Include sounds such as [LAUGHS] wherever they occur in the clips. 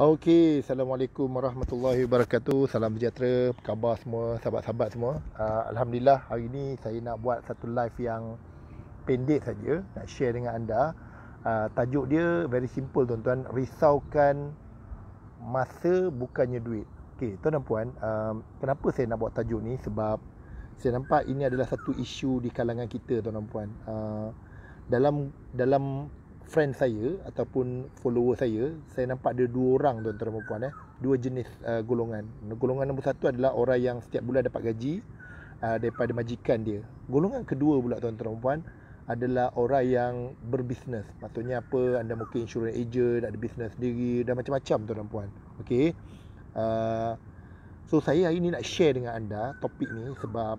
Okey, Assalamualaikum Warahmatullahi Wabarakatuh Salam sejahtera, khabar semua, sahabat-sahabat semua uh, Alhamdulillah, hari ini saya nak buat satu live yang pendek saja Nak share dengan anda uh, Tajuk dia very simple tuan-tuan Risaukan masa bukannya duit Okey, tuan dan puan, uh, kenapa saya nak buat tajuk ni? Sebab saya nampak ini adalah satu isu di kalangan kita tuan dan puan uh, dalam dalam friend saya ataupun follower saya saya nampak ada dua orang tuan-tuan dan puan-puan eh dua jenis uh, golongan golongan nombor satu adalah orang yang setiap bulan dapat gaji uh, daripada majikan dia golongan kedua pula tuan-tuan dan puan-puan adalah orang yang berbisnes maksudnya apa anda mungkin insurance agent ada bisnes sendiri dan macam-macam tuan-tuan dan puan okey uh, so saya hari ini nak share dengan anda topik ni sebab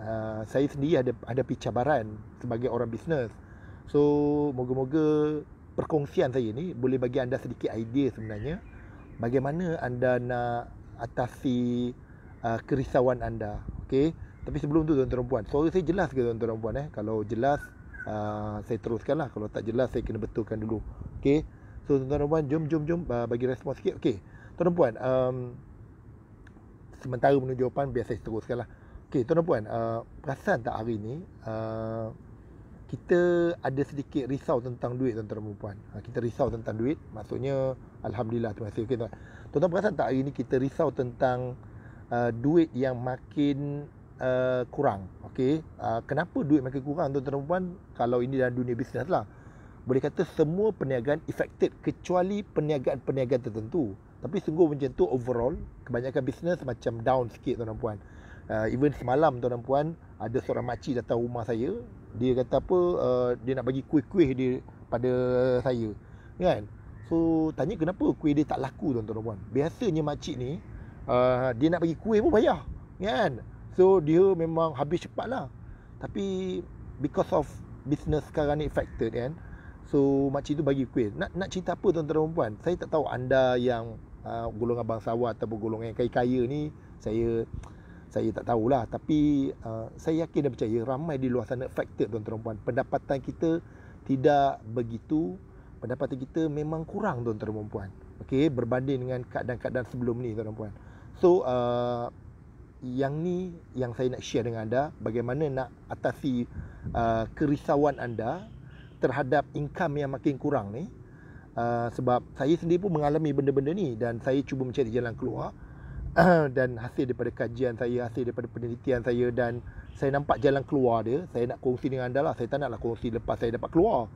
uh, saya sendiri ada ada cabaran sebagai orang bisnes So, moga-moga perkongsian saya ni boleh bagi anda sedikit idea sebenarnya bagaimana anda nak atasi uh, kerisauan anda. Okay? Tapi sebelum tu tuan-tuan dan puan, suara saya jelas ke tuan-tuan dan puan eh? Kalau jelas, uh, saya teruskanlah. Kalau tak jelas, saya kena betulkan dulu. Okay? So, tuan-tuan dan puan, jom, jom, jom uh, bagi respon sikit. Okay. Tuan-tuan puan, um, sementara menunjukkan jawapan, biar saya teruskanlah. Okay, tuan-tuan puan, uh, perasan tak hari ni, uh, kita ada sedikit risau tentang duit tuan-tuan dan puan. Ha, kita risau tentang duit, maksudnya alhamdulillah terima kasih okay, Tuan-tuan perasan tak hari ni kita risau tentang uh, duit yang makin uh, kurang. Okey, uh, kenapa duit makin kurang tuan-tuan dan puan? Kalau ini dalam dunia bisnes lah. Boleh kata semua perniagaan affected kecuali perniagaan-perniagaan tertentu. Tapi sungguh macam tu overall, kebanyakan bisnes macam down sikit tuan-tuan puan. Uh, even semalam tuan-tuan puan, ada seorang makcik datang rumah saya dia kata apa uh, dia nak bagi kuih-kuih dia pada saya kan so tanya kenapa kuih dia tak laku tuan-tuan puan biasanya makcik ni uh, dia nak bagi kuih pun payah kan so dia memang habis cepat lah tapi because of business sekarang ni affected kan so makcik tu bagi kuih nak nak cerita apa tuan-tuan puan saya tak tahu anda yang uh, golongan bangsawan ataupun golongan yang kaya-kaya ni saya saya tak tahulah tapi uh, saya yakin dan percaya ramai di luar sana affected tuan-tuan dan puan pendapatan kita tidak begitu pendapatan kita memang kurang tuan-tuan dan puan okey berbanding dengan keadaan-keadaan sebelum ni tuan-tuan puan so uh, yang ni yang saya nak share dengan anda bagaimana nak atasi uh, kerisauan anda terhadap income yang makin kurang ni uh, sebab saya sendiri pun mengalami benda-benda ni dan saya cuba mencari jalan keluar [COUGHS] dan hasil daripada kajian saya, hasil daripada penelitian saya dan saya nampak jalan keluar dia, saya nak kongsi dengan anda lah. Saya tak naklah kongsi lepas saya dapat keluar.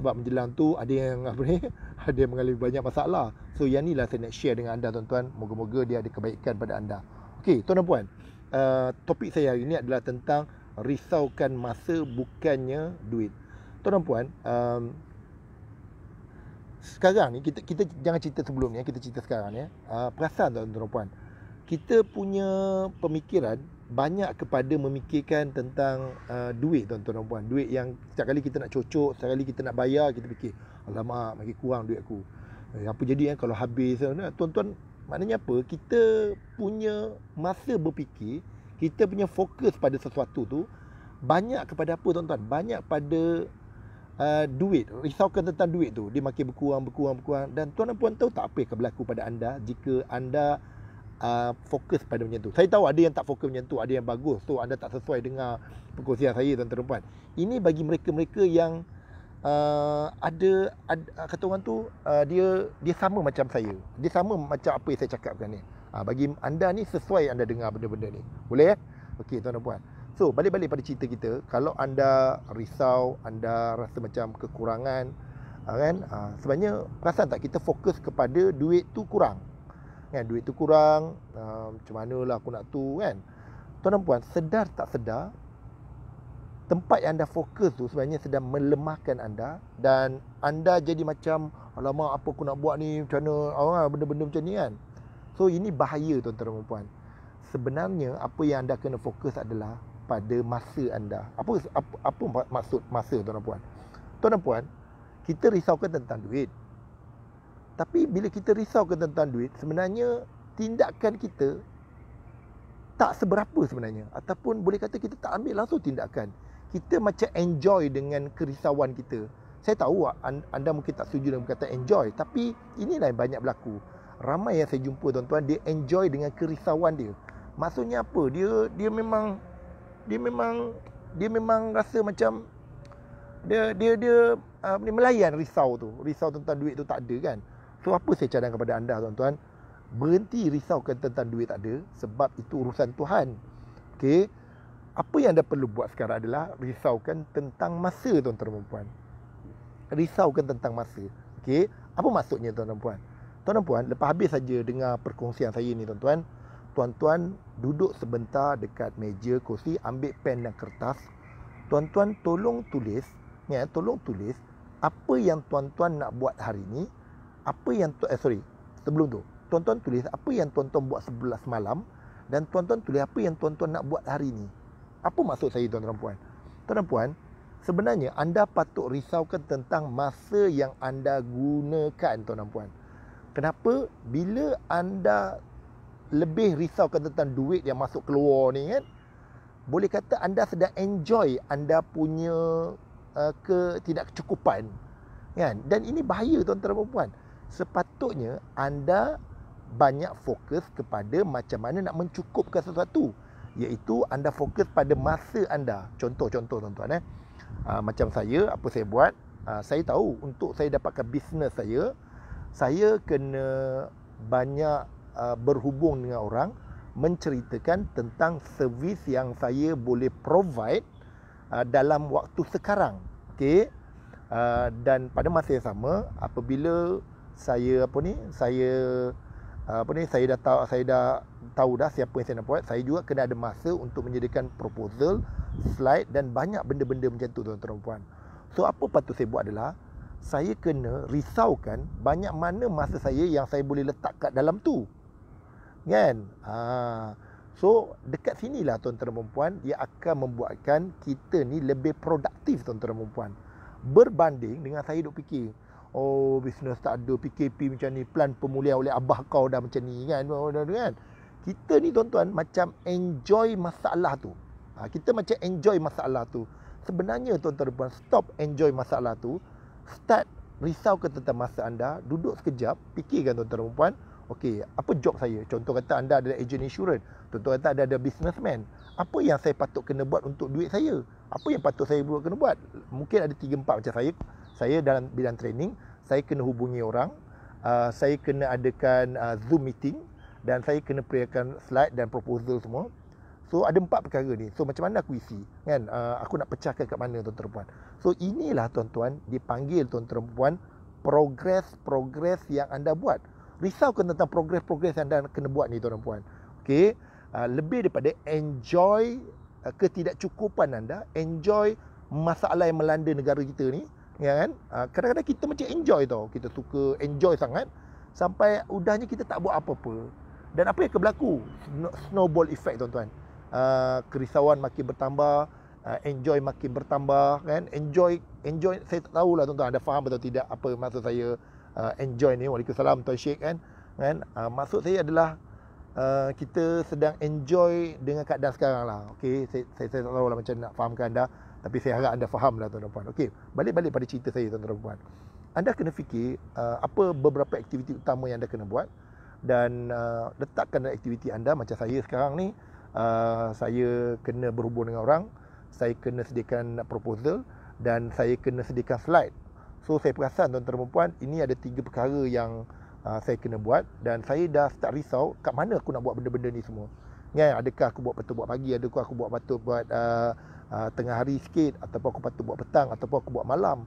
Sebab menjelang tu ada yang [LAUGHS] apa ni, ada yang mengalami banyak masalah. So yang inilah saya nak share dengan anda tuan-tuan. Moga-moga dia ada kebaikan pada anda. Okey, tuan dan puan. Uh, topik saya hari ini adalah tentang risaukan masa bukannya duit. Tuan dan puan, um, sekarang ni kita kita jangan cerita sebelum ni, kita cerita sekarang ni. Eh. Uh, perasan tuan-tuan dan puan. Uh, kita punya pemikiran banyak kepada memikirkan tentang uh, duit tuan-tuan dan puan duit yang setiap kali kita nak cocok setiap kali kita nak bayar kita fikir alamak makin kurang duit aku eh, apa jadi kan kalau habis eh, nah, tuan-tuan maknanya apa kita punya masa berfikir kita punya fokus pada sesuatu tu banyak kepada apa tuan-tuan banyak pada uh, duit risaukan tentang duit tu dia makin berkurang berkurang berkurang dan tuan-tuan puan tahu tak apa yang akan berlaku pada anda jika anda uh, fokus pada macam tu. Saya tahu ada yang tak fokus macam tu, ada yang bagus. So anda tak sesuai dengar perkongsian saya tuan-tuan puan. Ini bagi mereka-mereka yang uh, ada, ada uh, kata orang tu uh, dia dia sama macam saya. Dia sama macam apa yang saya cakapkan ni. Uh, bagi anda ni sesuai anda dengar benda-benda ni. Boleh ya? Okey tuan-tuan puan. So balik-balik pada cerita kita, kalau anda risau, anda rasa macam kekurangan ah, kan? Ah, sebenarnya perasan tak kita fokus kepada duit tu kurang? kan duit tu kurang uh, macam lah, aku nak tu kan tuan dan puan sedar tak sedar tempat yang anda fokus tu sebenarnya sedang melemahkan anda dan anda jadi macam alamak apa aku nak buat ni macam mana oh, ah, benda-benda macam ni kan so ini bahaya tuan-tuan dan puan sebenarnya apa yang anda kena fokus adalah pada masa anda apa apa, apa maksud masa tuan-tuan puan tuan-tuan puan kita risaukan tentang duit tapi bila kita risaukan tentang duit, sebenarnya tindakan kita tak seberapa sebenarnya. Ataupun boleh kata kita tak ambil langsung tindakan. Kita macam enjoy dengan kerisauan kita. Saya tahu anda mungkin tak setuju dengan kata enjoy. Tapi inilah yang banyak berlaku. Ramai yang saya jumpa tuan-tuan, dia enjoy dengan kerisauan dia. Maksudnya apa? Dia dia memang dia memang dia memang rasa macam dia dia dia uh, melayan risau tu. Risau tentang duit tu tak ada kan. So apa saya cadang kepada anda tuan-tuan Berhenti risaukan tentang duit tak ada Sebab itu urusan Tuhan Okay Apa yang anda perlu buat sekarang adalah Risaukan tentang masa tuan-tuan dan puan Risaukan tentang masa Okay Apa maksudnya tuan-tuan dan puan Tuan dan puan Lepas habis saja dengar perkongsian saya ni tuan-tuan Tuan-tuan duduk sebentar dekat meja kursi Ambil pen dan kertas Tuan-tuan tolong tulis ya, Tolong tulis Apa yang tuan-tuan nak buat hari ni apa yang tu eh, sorry sebelum tu tuan-tuan tulis apa yang tuan-tuan buat sebelah semalam dan tuan-tuan tulis apa yang tuan-tuan nak buat hari ni apa maksud saya tuan-tuan dan puan tuan dan puan sebenarnya anda patut risaukan tentang masa yang anda gunakan tuan dan puan kenapa bila anda lebih risaukan tentang duit yang masuk keluar ni kan boleh kata anda sedang enjoy anda punya uh, ke tidak kecukupan kan dan ini bahaya tuan-tuan dan puan sepatutnya anda banyak fokus kepada macam mana nak mencukupkan sesuatu iaitu anda fokus pada masa anda contoh-contoh tuan-tuan eh aa, ah, macam saya apa saya buat aa, ah, saya tahu untuk saya dapatkan bisnes saya saya kena banyak aa, ah, berhubung dengan orang menceritakan tentang servis yang saya boleh provide aa, dalam waktu sekarang okey dan pada masa yang sama apabila saya apa ni saya ah, apa ni saya dah tahu saya dah tahu dah siapa yang saya nak buat saya juga kena ada masa untuk menjadikan proposal slide dan banyak benda-benda macam tu tuan-tuan dan puan so apa patut saya buat adalah saya kena risaukan banyak mana masa saya yang saya boleh letak kat dalam tu kan ha. so dekat sinilah tuan-tuan dan puan dia akan membuatkan kita ni lebih produktif tuan-tuan dan puan berbanding dengan saya duk fikir Oh bisnes tak ada PKP macam ni Plan pemulihan oleh abah kau dah macam ni kan, oh, kan? Kita ni tuan-tuan macam enjoy masalah tu ha, Kita macam enjoy masalah tu Sebenarnya tuan-tuan dan puan Stop enjoy masalah tu Start risau ke tentang masa anda Duduk sekejap Fikirkan tuan-tuan dan puan Okey, apa job saya? Contoh kata anda ada agent insurans, Contoh kata anda ada businessman. Apa yang saya patut kena buat untuk duit saya? Apa yang patut saya buat kena buat? Mungkin ada 3 4 macam saya saya dalam bidang training saya kena hubungi orang uh, saya kena adakan uh, zoom meeting dan saya kena prepare slide dan proposal semua so ada empat perkara ni so macam mana aku isi kan uh, aku nak pecahkan kat mana tuan-tuan puan so inilah tuan-tuan dipanggil tuan-tuan puan progress-progress yang anda buat risaukan tentang progress-progress yang anda kena buat ni tuan-tuan puan okey uh, lebih daripada enjoy uh, ketidakcukupan anda enjoy masalah yang melanda negara kita ni ya kan ah, kadang-kadang kita macam enjoy tau kita suka enjoy sangat sampai udahnya kita tak buat apa-apa dan apa yang berlaku snowball effect tuan-tuan ah, kerisauan makin bertambah ah, enjoy makin bertambah kan enjoy enjoy saya tak tahulah tuan-tuan anda faham atau tidak apa maksud saya enjoy ni Waalaikumsalam tuan Sheikh kan kan maksud saya adalah Uh, kita sedang enjoy dengan keadaan sekarang lah okay? saya, saya, saya tak tahu lah macam nak fahamkan anda tapi saya harap anda faham lah tuan-tuan puan. Okey, balik-balik pada cerita saya tuan-tuan puan. Anda kena fikir uh, apa beberapa aktiviti utama yang anda kena buat dan uh, letakkan aktiviti anda macam saya sekarang ni uh, saya kena berhubung dengan orang, saya kena sediakan proposal dan saya kena sediakan slide. So saya perasan tuan-tuan dan puan, ini ada tiga perkara yang uh, saya kena buat dan saya dah start risau kat mana aku nak buat benda-benda ni semua. Ya, adakah aku buat patut buat pagi, adakah aku buat patut buat uh, Ah, tengah hari sikit ataupun aku patut buat petang ataupun aku buat malam.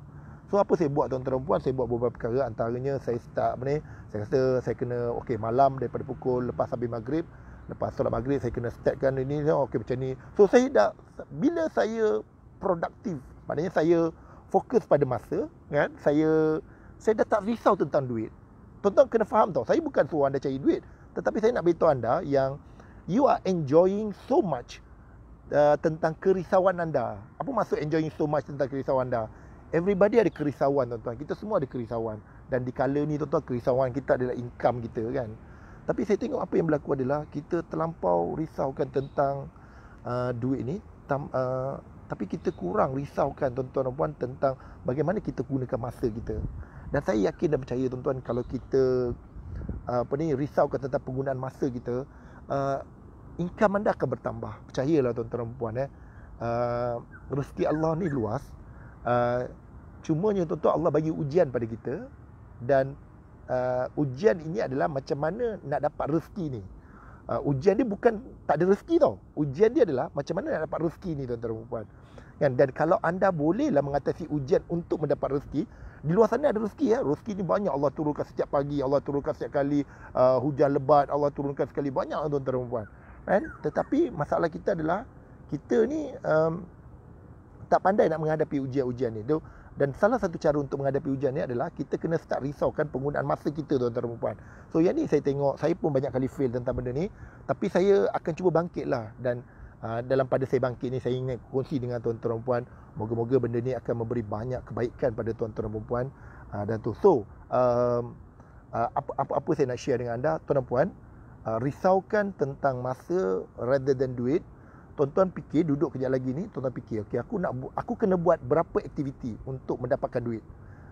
So apa saya buat tuan-tuan puan saya buat beberapa perkara antaranya saya start apa ni saya kata saya kena okey malam daripada pukul lepas habis maghrib lepas solat maghrib saya kena startkan ini oh, okey macam ni. So saya dah bila saya produktif maknanya saya fokus pada masa kan saya saya dah tak risau tentang duit. Tuan-tuan kena faham tau saya bukan suruh anda cari duit tetapi saya nak beritahu anda yang you are enjoying so much uh, tentang kerisauan anda. Apa maksud enjoying so much tentang kerisauan anda? Everybody ada kerisauan tuan-tuan. Kita semua ada kerisauan. Dan di kala ni tuan-tuan kerisauan kita adalah income kita kan. Tapi saya tengok apa yang berlaku adalah kita terlampau risaukan tentang uh, duit ni. Tam, uh, tapi kita kurang risaukan tuan-tuan dan puan tentang bagaimana kita gunakan masa kita. Dan saya yakin dan percaya tuan-tuan kalau kita uh, apa ni risaukan tentang penggunaan masa kita uh, income anda akan bertambah. Percayalah tuan-tuan dan puan eh. Uh, rezeki Allah ni luas. Uh, cumanya tuan-tuan Allah bagi ujian pada kita dan uh, ujian ini adalah macam mana nak dapat rezeki ni. Uh, ujian dia bukan tak ada rezeki tau. Ujian dia adalah macam mana nak dapat rezeki ni tuan-tuan dan puan. Kan? Dan kalau anda bolehlah mengatasi ujian untuk mendapat rezeki, di luar sana ada rezeki ya. Rezeki ni banyak Allah turunkan setiap pagi, Allah turunkan setiap kali uh, hujan lebat, Allah turunkan sekali banyak tuan-tuan dan puan. -tuan kan tetapi masalah kita adalah kita ni um, tak pandai nak menghadapi ujian-ujian ni tu dan salah satu cara untuk menghadapi ujian ni adalah kita kena start risaukan penggunaan masa kita tuan-tuan dan puan so yang ni saya tengok saya pun banyak kali fail tentang benda ni tapi saya akan cuba bangkit lah dan uh, dalam pada saya bangkit ni saya ingin kongsi dengan tuan-tuan dan puan moga-moga benda ni akan memberi banyak kebaikan pada tuan-tuan dan puan uh, dan tu so um, uh, apa, apa apa saya nak share dengan anda tuan-tuan dan puan Ah, risaukan tentang masa rather than duit tuan-tuan fikir duduk kejap lagi ni tuan-tuan fikir okey aku nak aku kena buat berapa aktiviti untuk mendapatkan duit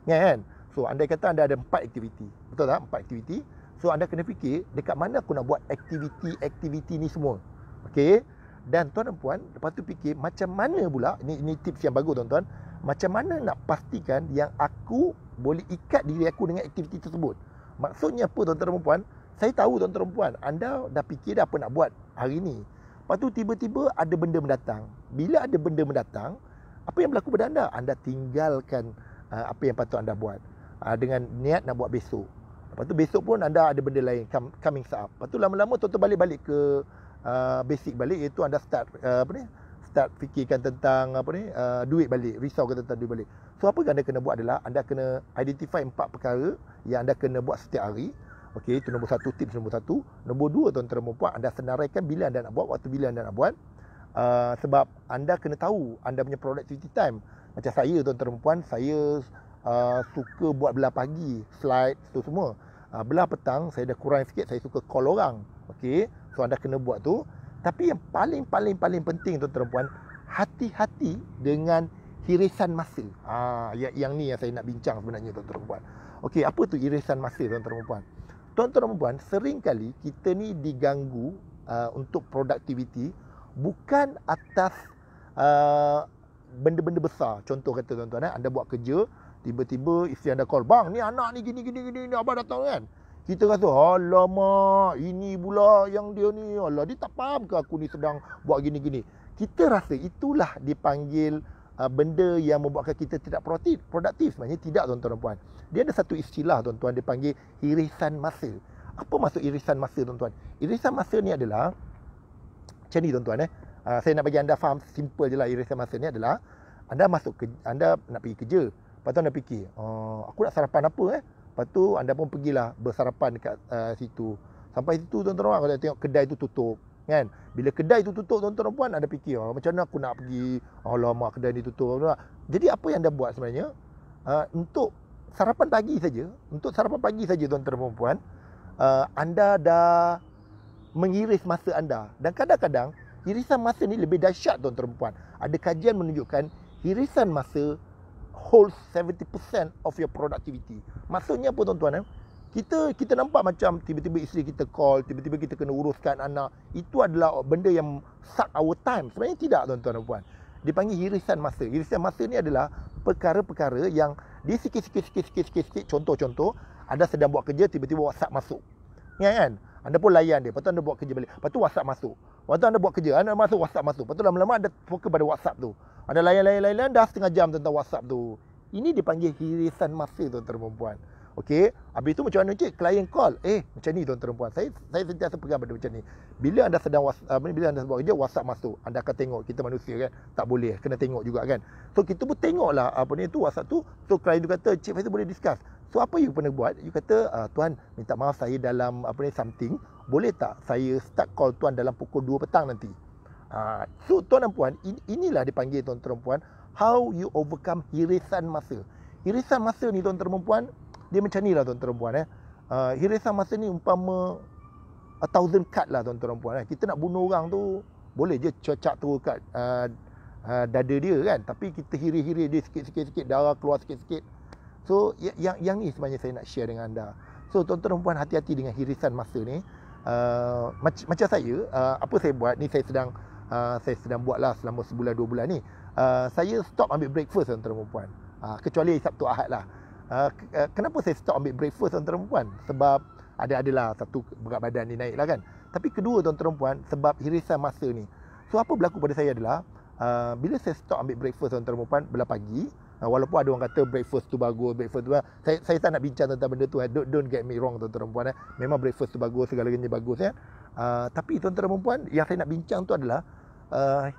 kan so andai kata anda ada empat aktiviti betul tak empat aktiviti so anda kena fikir dekat mana aku nak buat aktiviti-aktiviti ni semua okey dan tuan dan puan lepas tu fikir macam mana pula ni ni tips yang bagus tuan-tuan macam mana nak pastikan yang aku boleh ikat diri aku dengan aktiviti tersebut maksudnya apa tuan-tuan dan puan saya tahu tuan-tuan dan puan, anda dah fikir dah apa nak buat hari ini. Lepas tu tiba-tiba ada benda mendatang. Bila ada benda mendatang, apa yang berlaku pada anda? Anda tinggalkan uh, apa yang patut anda buat uh, dengan niat nak buat besok. Lepas tu besok pun anda ada benda lain coming up. Lepas tu lama-lama tuan-tuan balik-balik ke uh, basic balik iaitu anda start uh, apa ni? Start fikirkan tentang apa ni? Uh, duit balik, risau tentang duit balik. So apa yang anda kena buat adalah anda kena identify empat perkara yang anda kena buat setiap hari Okey, itu nombor satu tips nombor satu. Nombor dua tuan-tuan dan puan, anda senaraikan bila anda nak buat, waktu bila anda nak buat. Uh, sebab anda kena tahu anda punya productivity time. Macam saya tuan-tuan dan puan, saya uh, suka buat belah pagi, slide tu semua. Uh, belah petang saya dah kurang sikit, saya suka call orang. Okey, so anda kena buat tu. Tapi yang paling paling paling penting tuan-tuan dan puan, hati-hati dengan irisan masa. Ah, yang, yang ni yang saya nak bincang sebenarnya tuan-tuan dan puan. Okey, apa tu irisan masa tuan-tuan dan puan? Tuan-tuan dan puan-puan, seringkali kita ni diganggu uh, untuk produktiviti bukan atas uh, benda-benda besar. Contoh kata tuan-tuan, eh, anda buat kerja, tiba-tiba isteri anda call, bang, ni anak ni gini, gini, gini, ni abang datang kan? Kita rasa, alamak, ini pula yang dia ni, Allah, dia tak faham ke aku ni sedang buat gini-gini. Kita rasa itulah dipanggil uh, benda yang membuatkan kita tidak produktif, produktif sebenarnya tidak tuan-tuan dan puan. Dia ada satu istilah tuan-tuan dia panggil irisan masa. Apa maksud irisan masa tuan-tuan? Irisan masa ni adalah macam ni tuan-tuan eh. Uh, saya nak bagi anda faham simple je lah irisan masa ni adalah anda masuk ke, anda nak pergi kerja. Lepas tu anda fikir, oh, aku nak sarapan apa eh? Lepas tu anda pun pergilah bersarapan dekat uh, situ. Sampai situ tuan-tuan orang kalau tengok kedai tu tutup kan bila kedai itu tutup tuan-tuan dan puan anda fikir oh, macam mana aku nak pergi oh, lama kedai ni tutup jadi apa yang anda buat sebenarnya uh, untuk sarapan pagi saja untuk sarapan pagi saja tuan-tuan dan puan uh, ah, anda dah mengiris masa anda dan kadang-kadang irisan masa ni lebih dahsyat tuan-tuan dan puan ada kajian menunjukkan irisan masa holds 70% of your productivity maksudnya apa tuan-tuan eh? kita kita nampak macam tiba-tiba isteri kita call, tiba-tiba kita kena uruskan anak. Itu adalah benda yang suck our time. Sebenarnya tidak tuan-tuan dan puan. Dipanggil hirisan masa. Hirisan masa ni adalah perkara-perkara yang dia sikit-sikit-sikit-sikit-sikit-sikit. Contoh-contoh, anda sedang buat kerja, tiba-tiba WhatsApp masuk. Ya kan? Anda pun layan dia. Lepas anda buat kerja balik. Lepas tu WhatsApp masuk. Lepas tu anda buat kerja. Anda masuk WhatsApp masuk. Lepas tu lama-lama anda fokus pada WhatsApp tu. Anda layan-layan-layan dah setengah jam tentang WhatsApp tu. Ini dipanggil hirisan masa tuan-tuan dan puan-puan. Okey, habis tu macam mana cik? Klien call. Eh, macam ni tuan perempuan. Saya saya sentiasa pegang benda macam ni. Bila anda sedang apa bila anda buat kerja WhatsApp masuk, anda akan tengok kita manusia kan. Tak boleh kena tengok juga kan. So kita pun tengoklah apa ni tu WhatsApp tu. So klien tu kata, "Cik, saya boleh discuss." So apa you pernah buat? You kata, ah, tuan, minta maaf saya dalam apa ni something. Boleh tak saya start call tuan dalam pukul 2 petang nanti?" Ah, so tuan dan puan, inilah dipanggil tuan-tuan puan, how you overcome irisan masa. Irisan masa ni tuan-tuan puan, dia macam ni lah tuan-tuan dan puan eh. Uh, ah, Hirisa masa ni umpama a thousand cut lah tuan-tuan dan puan eh. Kita nak bunuh orang tu boleh je cecak tu kat uh, uh, dada dia kan. Tapi kita hiri-hiri dia sikit-sikit-sikit darah keluar sikit-sikit. So ya, yang yang ni sebenarnya saya nak share dengan anda. So tuan-tuan dan puan hati-hati dengan hirisan masa ni. Uh, mac- macam saya uh, apa saya buat ni saya sedang uh, saya sedang buatlah selama sebulan dua bulan ni. Uh, saya stop ambil breakfast tuan-tuan dan puan. Uh, kecuali Sabtu Ahad lah. Ah, ah, kenapa saya stop ambil breakfast tuan-tuan perempuan? Sebab ada adalah satu berat badan ni naik lah kan. Tapi kedua tuan-tuan perempuan sebab hirisan masa ni. So apa berlaku pada saya adalah uh, bila saya stop ambil breakfast tuan-tuan perempuan belah pagi uh, walaupun ada orang kata breakfast tu bagus, breakfast tu bagus. Saya, saya tak nak bincang tentang benda tu. Eh. Don't, don't get me wrong tuan-tuan perempuan. Eh. Memang breakfast tu bagus, segala-galanya bagus. Eh. Uh, tapi tuan-tuan perempuan yang saya nak bincang tu adalah uh,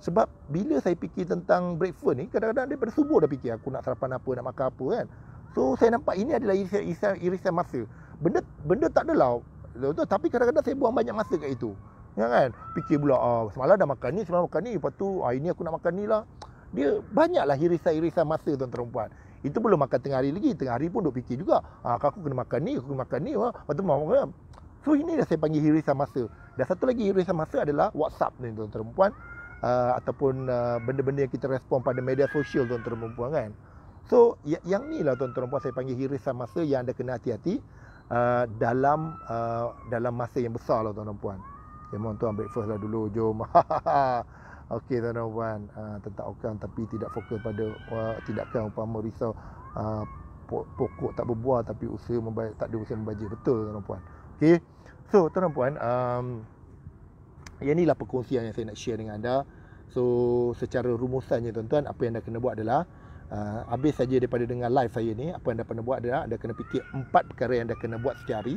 sebab bila saya fikir tentang breakfast ni kadang-kadang daripada subuh dah fikir aku nak sarapan apa, nak makan apa kan. So saya nampak ini adalah irisan, irisan, irisan masa. Benda benda tak adalah tu tapi kadang-kadang saya buang banyak masa kat itu. Ya kan? Fikir pula ah semalam dah makan ni, semalam makan ni, lepas tu ah ini aku nak makan ni lah. Dia banyaklah irisan-irisan masa tuan-tuan Itu belum makan tengah hari lagi, tengah hari pun duk fikir juga. Ah aku kena makan ni, aku kena makan ni. Wah. Lepas tu mau kan? So ini dah saya panggil irisan masa. Dan satu lagi irisan masa adalah WhatsApp ni tuan-tuan Uh, ataupun uh, benda-benda yang kita respon pada media sosial tuan-tuan dan kan. So yang ni lah tuan-tuan puan saya panggil hirisan masa yang anda kena hati-hati uh, dalam uh, dalam masa yang besar lah tuan-tuan puan. Okay, mohon tuan breakfast lah dulu. Jom. [LAUGHS] Okey tuan-tuan puan. Uh, tentang okan tapi tidak fokus pada uh, tindakan umpama risau uh, pokok tak berbuah tapi usaha membaik, tak ada usaha membajik. Betul tuan-tuan puan. Okey. So tuan-tuan puan. Um, yang inilah perkongsian yang saya nak share dengan anda. So secara rumusannya tuan-tuan apa yang anda kena buat adalah uh, habis saja daripada dengar live saya ni apa anda pernah buat adalah anda kena fikir empat perkara yang anda kena buat setiap hari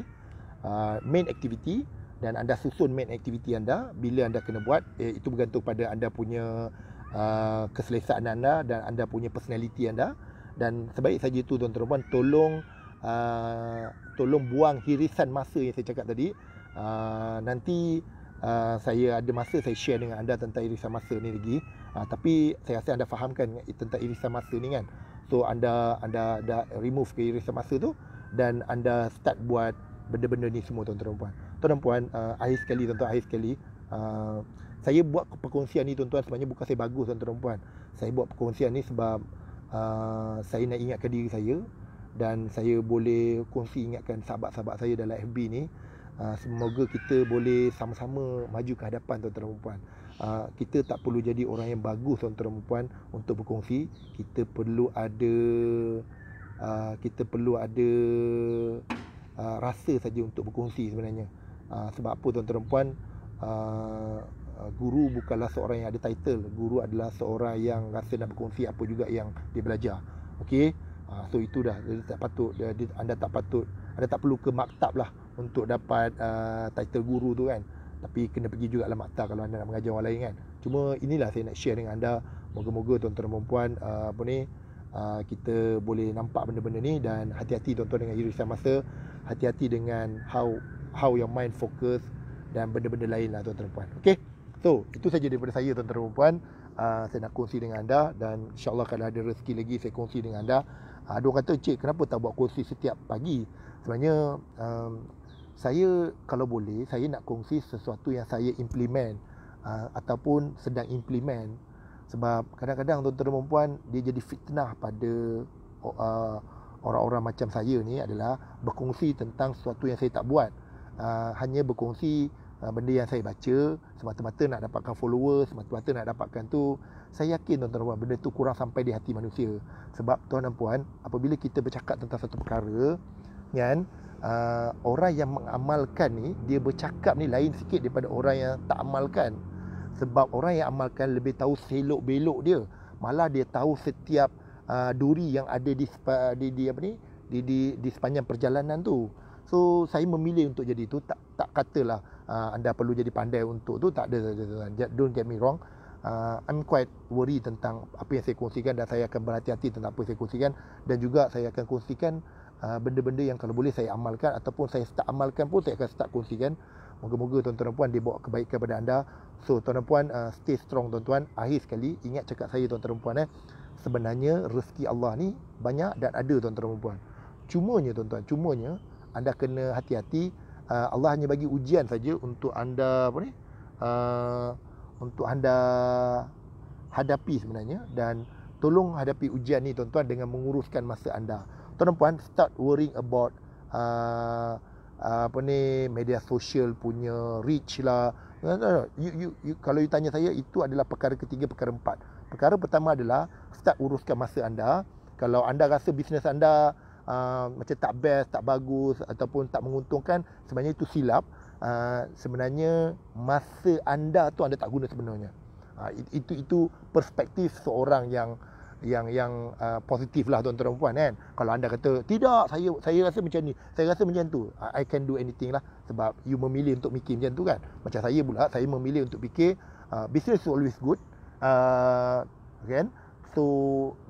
uh, main activity dan anda susun main activity anda bila anda kena buat eh, itu bergantung pada anda punya uh, keselesaan anda dan anda punya personality anda dan sebaik saja itu tuan-tuan tolong uh, tolong buang hirisan masa yang saya cakap tadi uh, nanti Ah, saya ada masa saya share dengan anda tentang irisan masa ni lagi uh, tapi saya rasa anda fahamkan tentang irisan masa ni kan so anda anda dah remove ke irisan masa tu dan anda start buat benda-benda ni semua tuan-tuan dan puan tuan dan puan uh, akhir sekali tuan-tuan akhir sekali uh, saya buat perkongsian ni tuan-tuan sebenarnya bukan saya bagus tuan-tuan dan puan saya buat perkongsian ni sebab uh, saya nak ingatkan diri saya dan saya boleh kongsi ingatkan sahabat-sahabat saya dalam FB ni Ah, semoga kita boleh sama-sama maju ke hadapan tuan-tuan dan puan. Ah, kita tak perlu jadi orang yang bagus tuan-tuan dan puan untuk berkongsi. Kita perlu ada ah, kita perlu ada rasa saja untuk berkongsi sebenarnya. sebab apa tuan-tuan dan puan guru bukanlah seorang yang ada title. Guru adalah seorang yang rasa nak berkongsi apa juga yang dia belajar. Okey? so itu dah dia tak patut dia, anda tak patut anda tak perlu ke maktab lah untuk dapat uh, title guru tu kan tapi kena pergi juga lah maktab kalau anda nak mengajar orang lain kan cuma inilah saya nak share dengan anda moga-moga tuan-tuan dan perempuan uh, apa ni uh, kita boleh nampak benda-benda ni dan hati-hati tuan-tuan dengan irisan masa hati-hati dengan how how your mind focus dan benda-benda lain lah tuan-tuan dan perempuan ok so itu saja daripada saya tuan-tuan dan perempuan uh, saya nak kongsi dengan anda dan insyaAllah kalau ada rezeki lagi saya kongsi dengan anda uh, ada orang kata, cik kenapa tak buat kursi setiap pagi sebenarnya um, saya kalau boleh saya nak kongsi sesuatu yang saya implement uh, ataupun sedang implement sebab kadang-kadang tuan-tuan dan puan dia jadi fitnah pada uh, orang-orang macam saya ni adalah berkongsi tentang sesuatu yang saya tak buat uh, hanya berkongsi uh, benda yang saya baca semata-mata nak dapatkan follower semata-mata nak dapatkan tu saya yakin tuan-tuan dan puan benda tu kurang sampai di hati manusia sebab tuan dan puan apabila kita bercakap tentang satu perkara kan uh, orang yang mengamalkan ni dia bercakap ni lain sikit daripada orang yang tak amalkan sebab orang yang amalkan lebih tahu selok belok dia malah dia tahu setiap uh, duri yang ada di di, di apa ni di, di di sepanjang perjalanan tu so saya memilih untuk jadi tu tak tak katalah uh, anda perlu jadi pandai untuk tu tak ada don't get me wrong Uh, I'm quite worried tentang apa yang saya kongsikan dan saya akan berhati-hati tentang apa yang saya kongsikan dan juga saya akan kongsikan Ah, benda-benda yang kalau boleh saya amalkan ataupun saya start amalkan pun saya akan start kongsikan. Moga-moga tuan-tuan dan puan dia bawa kebaikan kepada anda. So tuan-tuan dan puan uh, ah, stay strong tuan-tuan. Akhir sekali ingat cakap saya tuan-tuan dan puan eh. Sebenarnya rezeki Allah ni banyak dan ada tuan-tuan dan puan. Cumanya tuan-tuan, cumanya anda kena hati-hati. Uh, Allah hanya bagi ujian saja untuk anda apa ni? Uh, untuk anda hadapi sebenarnya dan tolong hadapi ujian ni tuan-tuan dengan menguruskan masa anda tuan dan puan start worrying about uh, uh, apa ni media sosial punya reach lah you, you, you, kalau you tanya saya itu adalah perkara ketiga perkara empat perkara pertama adalah start uruskan masa anda kalau anda rasa bisnes anda uh, macam tak best tak bagus ataupun tak menguntungkan sebenarnya itu silap uh, sebenarnya masa anda tu anda tak guna sebenarnya uh, itu itu perspektif seorang yang yang yang uh, positif lah tuan-tuan dan puan kan kalau anda kata tidak saya saya rasa macam ni saya rasa macam tu I can do anything lah sebab you memilih untuk mikir macam tu kan macam saya pula saya memilih untuk fikir uh, business is always good uh, kan so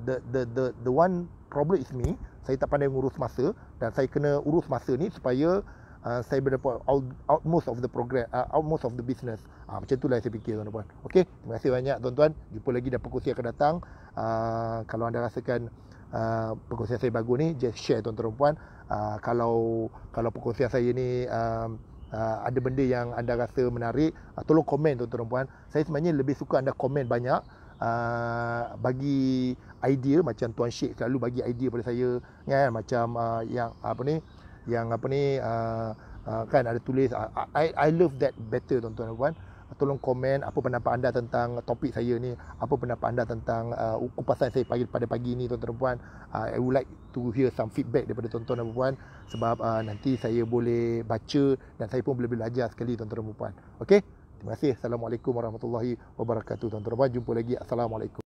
the the the the one problem is me saya tak pandai mengurus masa dan saya kena urus masa ni supaya uh, saya berdapat out, out most of the progress, uh, most of the business Ha, macam itulah yang saya fikir tuan-tuan. Okey, terima kasih banyak tuan-tuan. Jumpa lagi dalam perkongsian yang akan datang. Uh, kalau anda rasakan uh, perkongsian saya bagus ni, just share tuan-tuan dan puan. Uh, kalau, kalau perkongsian saya ni um, uh, ada benda yang anda rasa menarik, uh, tolong komen tuan-tuan dan puan. Saya sebenarnya lebih suka anda komen banyak. Uh, bagi idea macam tuan Sheikh selalu bagi idea pada saya kan macam uh, yang apa ni yang apa ni uh, uh, kan ada tulis uh, I I love that better tuan-tuan dan puan tolong komen apa pendapat anda tentang uh, topik saya ni apa pendapat anda tentang uh, kupasan saya pagi pada pagi ni tuan-tuan dan puan uh, I would like to hear some feedback daripada tuan-tuan dan puan sebab uh, nanti saya boleh baca dan saya pun boleh belajar sekali tuan-tuan dan puan okey terima kasih assalamualaikum warahmatullahi wabarakatuh tuan-tuan dan puan jumpa lagi assalamualaikum